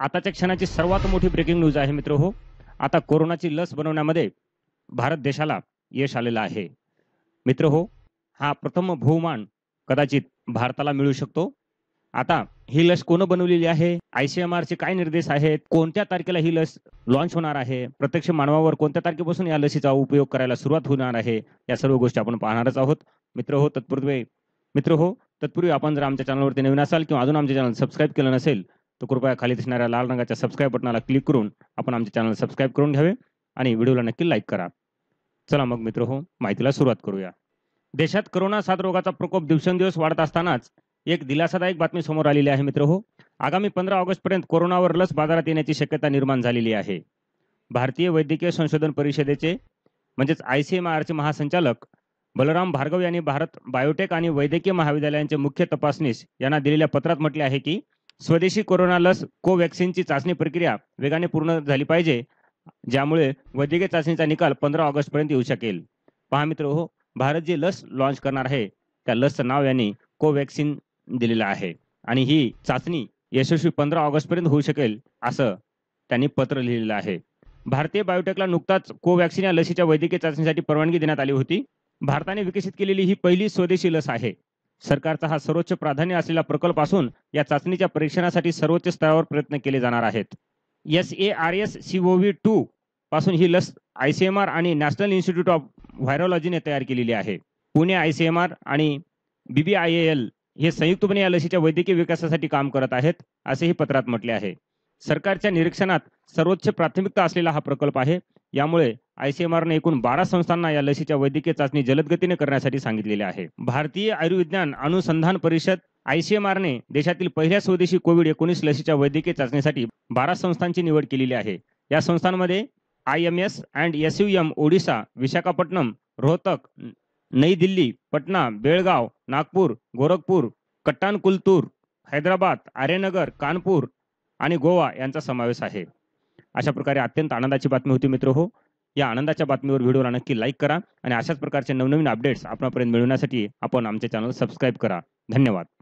आताच्या क्षणाची सर्वात मोठी ब्रेकिंग न्यूज आहे मित्र हो आता कोरोनाची लस बनवण्यामध्ये भारत देशाला यश आलेलं आहे मित्र हो हा प्रथम बहुमान कदाचित भारताला मिळू शकतो आता ही लस कोण बनवलेली आहे आयसीएमआर चे काय निर्देश आहेत कोणत्या तारखेला ही लस लॉन्च होणार आहे प्रत्यक्ष मानवावर कोणत्या तारखेपासून या लसीचा उपयोग करायला सुरुवात होणार आहे या सर्व गोष्टी आपण पाहणारच आहोत मित्र हो तत्पूर्वी मित्र हो तत्पूर्वी आपण जर आमच्या चॅनलवरती नवीन असाल किंवा अजून आमच्या चॅनल सबस्क्राईब केलं नसेल तर कृपया खाली दिसणाऱ्या लाल रंगाच्या सबस्क्राईब बटनाला क्लिक करून आपण आमच्या चॅनल सबस्क्राईब करून घ्यावे आणि व्हिडिओला नक्की लाईक करा चला मग मित्र हो माहितीला सुरुवात करूया देशात करोना रोगाचा प्रकोप दिवसेंदिवस वाढत असतानाच एक दिलासादायक बातमी समोर आलेली आहे मित्र हो आगामी पंधरा पर्यंत कोरोनावर लस बाजारात येण्याची शक्यता निर्माण झालेली आहे भारतीय वैद्यकीय संशोधन परिषदेचे म्हणजेच आय सी महासंचालक बलराम भार्गव यांनी भारत बायोटेक आणि वैद्यकीय महाविद्यालयांचे मुख्य तपासनीस यांना दिलेल्या पत्रात म्हटले आहे की स्वदेशी कोरोना लस कोवॅक्सिनची चाचणी प्रक्रिया वेगाने पूर्ण झाली पाहिजे ज्यामुळे वैद्यकीय चाचणीचा निकाल पंधरा ऑगस्ट पर्यंत येऊ शकेल पहा मित्र हो भारत जे लस लॉन्च करणार आहे त्या लसचं नाव यांनी कोवॅक्सिन दिलेलं आहे आणि ही चाचणी यशस्वी पंधरा ऑगस्ट पर्यंत होऊ शकेल असं त्यांनी पत्र लिहिलेलं आहे भारतीय बायोटेकला नुकताच कोवॅक्सिन या लसीच्या वैद्यकीय चाचणीसाठी परवानगी देण्यात आली होती भारताने विकसित केलेली ही पहिली स्वदेशी लस आहे सरकारचा हा सर्वोच्च प्राधान्य असलेला प्रकल्प असून या चाचणीच्या परीक्षणासाठी सर्वोच्च स्तरावर प्रयत्न केले जाणार आहेत S A R S C O two पासून ही लस आय सी एम आर आणि नॅशनल इन्स्टिट्यूट ऑफ व्हायरोलॉजीने तयार केलेली आहे Pune I C M R आणि बी बी आय एल हे संयुक्तपणे या लसीच्या वैद्यकीय विकासासाठी काम करत आहेत असेही पत्रात म्हटले आहे सरकारच्या निरीक्षणात सर्वोच्च प्राथमिकता असलेला हा प्रकल्प आहे यामुळे आयसीएमआरने एकूण बारा संस्थांना या लसीच्या वैद्यकीय चाचणी जलदगतीने करण्यासाठी सांगितलेले आहे भारतीय आयुर्विज्ञान अनुसंधान परिषद ने देशातील पहिल्या स्वदेशी कोविड एकोणीस लसीच्या वैद्यकीय चाचणीसाठी बारा संस्थांची निवड केलेली आहे या संस्थांमध्ये I M S and S U M Odisha Visakhapatnam Rohtak New Delhi Patna Belgaum Nagpur Gorakhpur कट्टानकुलतूर Hyderabad Arya Nagar Kanpur आणि गोवा यांचा समावेश आहे अशा प्रकारे अत्यंत आनंदाची बातमी होती मित्र हो या आनंदाच्या बातमीवर व्हिडिओला नक्की लाईक करा आणि अशाच प्रकारचे नवनवीन अपडेट्स आपणापर्यंत मिळवण्यासाठी आपण आमचे चॅनल सबस्क्राईब करा धन्यवाद